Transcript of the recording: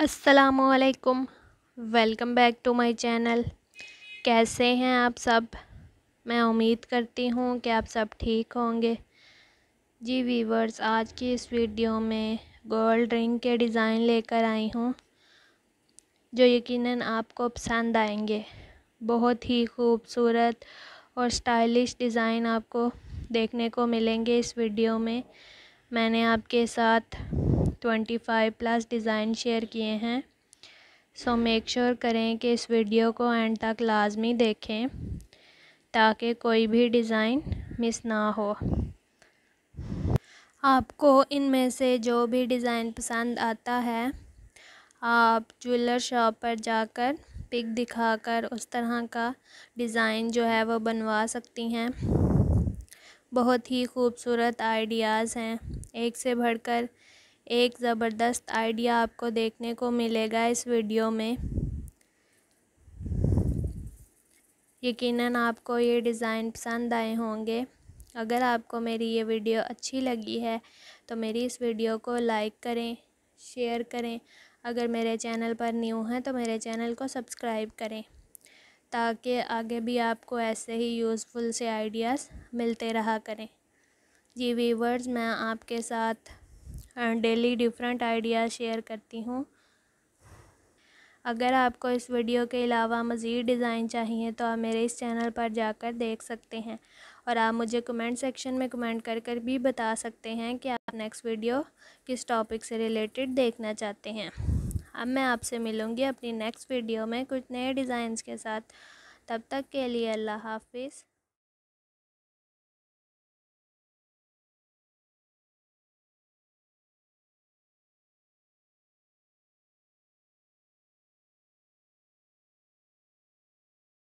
असलकुम welcome back to my channel कैसे हैं आप सब मैं उम्मीद करती हूँ कि आप सब ठीक होंगे जी वीवर्स आज की इस वीडियो में गोल्ड रिंग के डिज़ाइन लेकर आई हूँ जो यकीनन आपको पसंद आएंगे बहुत ही खूबसूरत और स्टाइलिश डिज़ाइन आपको देखने को मिलेंगे इस वीडियो में मैंने आपके साथ twenty five plus design share किए हैं सो मेक श्योर करें कि इस वीडियो को एंड तक लाजमी देखें ताकि कोई भी डिज़ाइन मिस ना हो आपको इनमें से जो भी डिज़ाइन पसंद आता है आप ज्वेलर शॉप पर जाकर पिक दिखाकर उस तरह का डिज़ाइन जो है वो बनवा सकती हैं बहुत ही खूबसूरत आइडियाज़ हैं एक से बढ़कर एक ज़बरदस्त आइडिया आपको देखने को मिलेगा इस वीडियो में यकीनन आपको ये डिज़ाइन पसंद आए होंगे अगर आपको मेरी ये वीडियो अच्छी लगी है तो मेरी इस वीडियो को लाइक करें शेयर करें अगर मेरे चैनल पर न्यू हैं तो मेरे चैनल को सब्सक्राइब करें ताकि आगे भी आपको ऐसे ही यूज़फुल से आइडियाज़ मिलते रहा करें जी वीवर्स मैं आपके साथ डेली डिफरेंट आइडिया शेयर करती हूँ अगर आपको इस वीडियो के अलावा मज़ीद डिज़ाइन चाहिए तो आप मेरे इस चैनल पर जाकर देख सकते हैं और आप मुझे कमेंट सेक्शन में कमेंट कर कर भी बता सकते हैं कि आप नेक्स्ट वीडियो किस टॉपिक से रिलेटेड देखना चाहते हैं अब मैं आपसे मिलूँगी अपनी नेक्स्ट वीडियो में कुछ नए डिज़ाइंस के साथ तब तक के लिए अल्लाह हाफिज़